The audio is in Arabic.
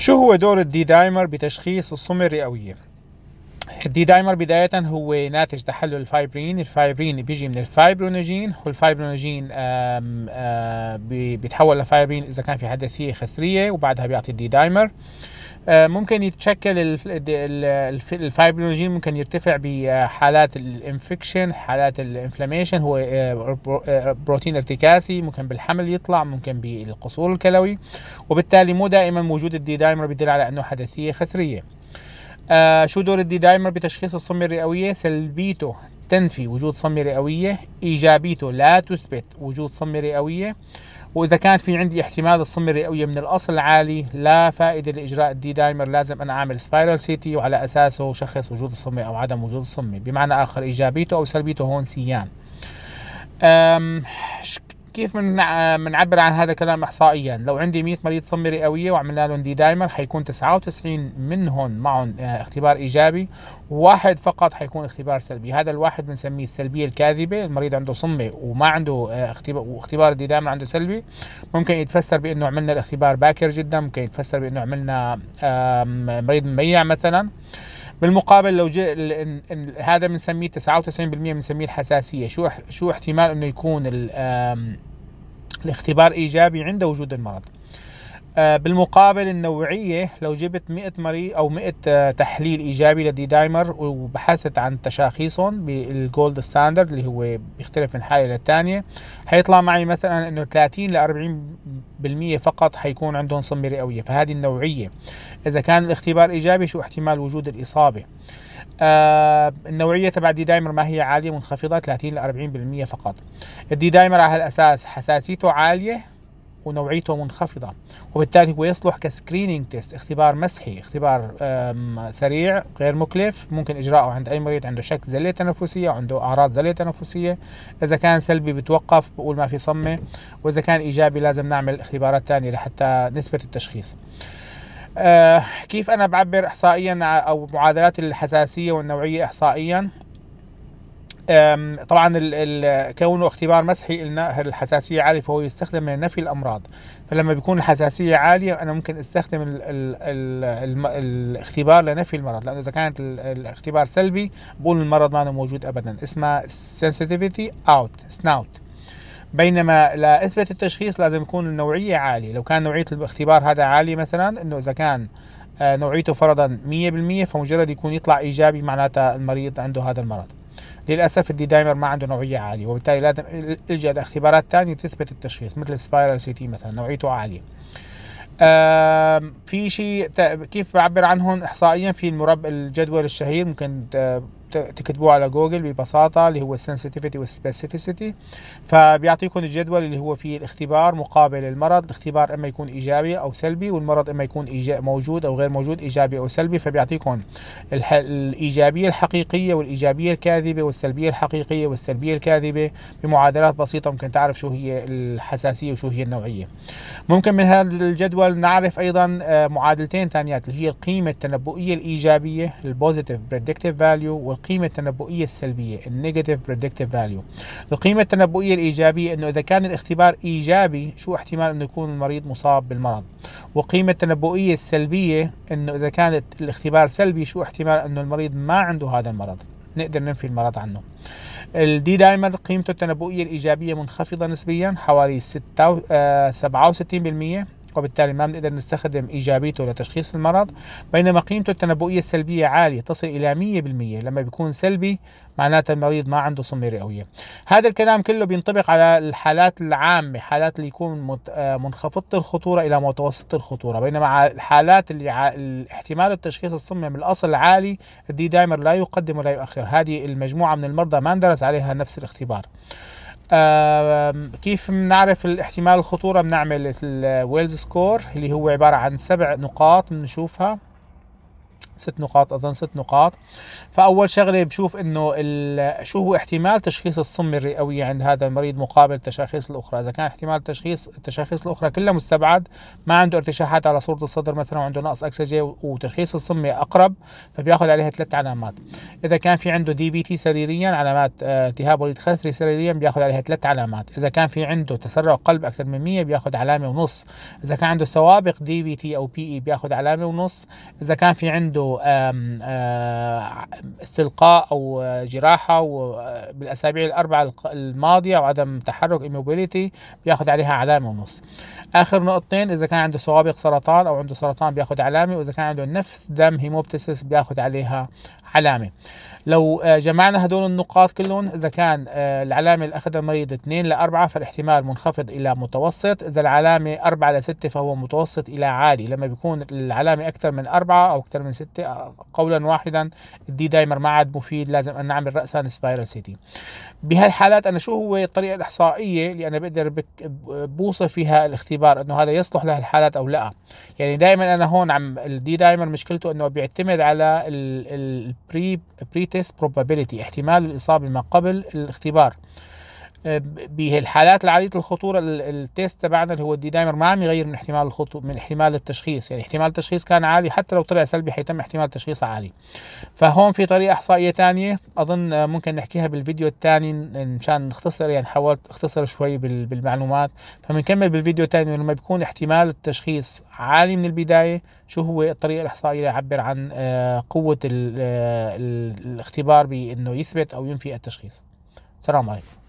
شو هو دور الدي دايمر بتشخيص الصمة الرئوية؟ الدي دايمر بداية هو ناتج تحلل الفايبرين، الفايبرين بيجي من الفايبرونيجين والفايبرونيجين آه، بيتحول لفايبرين إذا كان في حدثية خثرية وبعدها بيعطي الدي دايمر. آه، ممكن يتشكل الفايبرينوجين ممكن يرتفع بحالات الانفكشن حالات الانفلاميشن هو آه، آه، بروتين ارتكاسي ممكن بالحمل يطلع ممكن بالقصور الكلوي وبالتالي مو دائما وجود الدي دايمر بيدل على انه حدثيه خثريه آه شو دور الدي دايمر بتشخيص الصمه الرئوية سلبيته تنفي وجود صمه رئوية إيجابيته لا تثبت وجود صمه رئوية واذا كانت في عندي احتمال الصمة الرئوية من الاصل عالي لا فائدة لاجراء الدي دايمر لازم انا اعمل سبايرال سي تي وعلى اساسه شخص وجود الصمة او عدم وجود الصمة بمعنى اخر ايجابيته او سلبيته هون سيان كيف بنعبر عن هذا الكلام احصائيا لو عندي 100 مريض صم رئويه وعملنا لهم دي دايمر حيكون 99 منهم معهم آه، اختبار ايجابي واحد فقط حيكون اختبار سلبي هذا الواحد بنسميه السلبيه الكاذبه المريض عنده صمه وما عنده آه، اختبار واختبار الدي دايمر عنده سلبي ممكن يتفسر بانه عملنا الاختبار باكر جدا ممكن يتفسر بانه عملنا مريض مميع مثلا بالمقابل لو جي ال ال هذا بنسميه 99% بنسميه الحساسيه شو شو احتمال انه يكون الاختبار إيجابي عند وجود المرض آه، بالمقابل النوعية لو جبت 100 مريض أو 100 آه، تحليل إيجابي لدي دايمر وبحثت عن تشاخيصهم بالجولد ستاندرد اللي هو بيختلف من حالة للثانية حيطلع معي مثلا أنه 30 ل 40% فقط حيكون عندهم صمة رئوية فهذه النوعية إذا كان الاختبار إيجابي شو احتمال وجود الإصابة آه النوعية تبع الدي دايمر ما هي عالية منخفضة 30 ل 40% فقط الدي دايمر على هالأساس حساسيته عالية ونوعيته منخفضة وبالتالي هو يصلح كسكرينينج تيست اختبار مسحي اختبار سريع غير مكلف ممكن إجراءه عند أي مريض عنده شك زلة تنفسية عنده أعراض زلة تنفسية إذا كان سلبي بتوقف بقول ما في صمة وإذا كان إيجابي لازم نعمل اختبارات ثانية لحتى نسبة التشخيص آه، كيف أنا بعبر إحصائيا أو معادلات الحساسية والنوعية إحصائيا طبعا كونه اختبار مسحي الحساسيه عاليه فهو يستخدم من نفي الامراض فلما بيكون الحساسيه عاليه انا ممكن استخدم الـ الـ الـ الاختبار لنفي المرض لانه اذا كانت الاختبار سلبي بقول المرض ما موجود ابدا اسمها sensitivity out snout بينما لاثبت التشخيص لازم يكون النوعيه عاليه لو كان نوعيه الاختبار هذا عاليه مثلا انه اذا كان آه، نوعيته فرضا 100% فمجرد يكون يطلع ايجابي معناتها المريض عنده هذا المرض للاسف الدي دايمر ما عنده نوعيه عاليه وبالتالي لازم الجا لاختبارات ثانيه تثبت التشخيص مثل السبايرال سي تي مثلا نوعيته عاليه في شيء كيف بعبر عنهم احصائيا في المربع الجدول الشهير ممكن تكتبوه على جوجل ببساطه اللي هو السنسيتيفيتي والسبيسيفيسيتي فبيعطيكم الجدول اللي هو فيه الاختبار مقابل المرض الاختبار اما يكون ايجابي او سلبي والمرض اما يكون إيجابي موجود او غير موجود ايجابي او سلبي فبيعطيكم الح... الايجابيه الحقيقيه والايجابيه الكاذبه والسلبيه الحقيقيه والسلبيه الكاذبه بمعادلات بسيطه ممكن تعرف شو هي الحساسيه وشو هي النوعيه ممكن من هذا الجدول نعرف ايضا آه، معادلتين ثانيات اللي هي القيمه التنبؤيه الايجابيه البوزيتيف بريدكتيف فاليو القيمة التنبؤية السلبية النيجاتيف بريدكتيف فاليو القيمة التنبؤية الإيجابية أنه إذا كان الاختبار إيجابي شو احتمال أنه يكون المريض مصاب بالمرض وقيمة التنبؤية السلبية أنه إذا كان الاختبار سلبي شو احتمال أنه المريض ما عنده هذا المرض نقدر ننفي المرض عنه الدي دايمر قيمته التنبؤية الإيجابية منخفضة نسبيا حوالي 67% وبالتالي ما بنقدر نستخدم إيجابيته لتشخيص المرض بينما قيمته التنبؤية السلبية عالية تصل إلى 100% لما بيكون سلبي معناته المريض ما عنده صمه رئوية هذا الكلام كله بينطبق على الحالات العامة حالات اللي يكون آه، منخفضة الخطورة إلى متوسطة الخطورة بينما الحالات اللي احتمال التشخيص الصمم من الأصل عالي الدي دايمر لا يقدم ولا يؤخر هذه المجموعة من المرضى ما اندرس عليها نفس الاختبار كيف بنعرف احتمال الخطورة بنعمل الويلز سكور اللي هو عبارة عن سبع نقاط بنشوفها ست نقاط اظن ست نقاط فاول شغله بشوف انه شو هو احتمال تشخيص الصم الرئويه عند هذا المريض مقابل التشخيص الاخرى اذا كان احتمال تشخيص التشخيص الاخرى كلها مستبعد ما عنده ارتشاحات على صوره الصدر مثلا وعنده نقص اكسجه وتشخيص الصم اقرب فبياخذ عليها ثلاث علامات اذا كان في عنده دي في تي سريريا علامات آه، التهاب وليد خثري سريريا بياخذ عليها ثلاث علامات اذا كان في عنده تسرع قلب اكثر من 100 بياخذ علامه ونص اذا كان عنده سوابق دي في تي او بي اي e، بياخذ علامه ونص اذا كان في عنده استلقاء أو جراحة بالأسابيع الأربعة الماضية وعدم تحرك immobility بياخذ عليها علامة ونص آخر نقطتين إذا كان عنده سوابق سرطان أو عنده سرطان بياخذ علامة وإذا كان عنده نفس دم هيموبتسس بياخذ عليها علامة لو جمعنا هدول النقاط كلهم إذا كان العلامة اللي أخذها المريض 2 ل 4 فالاحتمال منخفض إلى متوسط إذا العلامة 4 ل 6 فهو متوسط إلى عالي لما بيكون العلامة أكثر من 4 أو أكثر من 6 قولا واحدا الدي دايمر ما عاد مفيد لازم أن نعمل رأسا سبايرال سيتي بهالحالات أنا شو هو الطريقة الإحصائية اللي أنا بقدر بوصف فيها الاختبار أنه هذا يصلح لهالحالات أو لا يعني دائما أنا هون عم الدي دايمر مشكلته أنه بيعتمد على البري بري تيست بروبابيلتي احتمال الإصابة ما قبل الاختبار بهالحالات العاليه الخطوره التيست تبعنا اللي هو دايمر ما عم يغير من احتمال الخطو من احتمال التشخيص يعني احتمال التشخيص كان عالي حتى لو طلع سلبي حيتم احتمال التشخيص عالي فهون في طريقه احصائيه ثانيه اظن آه، ممكن نحكيها بالفيديو الثاني مشان نختصر يعني حاولت اختصر شوي بالمعلومات فبنكمل بالفيديو الثاني لما بيكون احتمال التشخيص عالي من البدايه شو هو الطريقه الاحصائيه اللي يعبر عن آه، قوه آه، الاختبار بانه يثبت او ينفي التشخيص السلام عليكم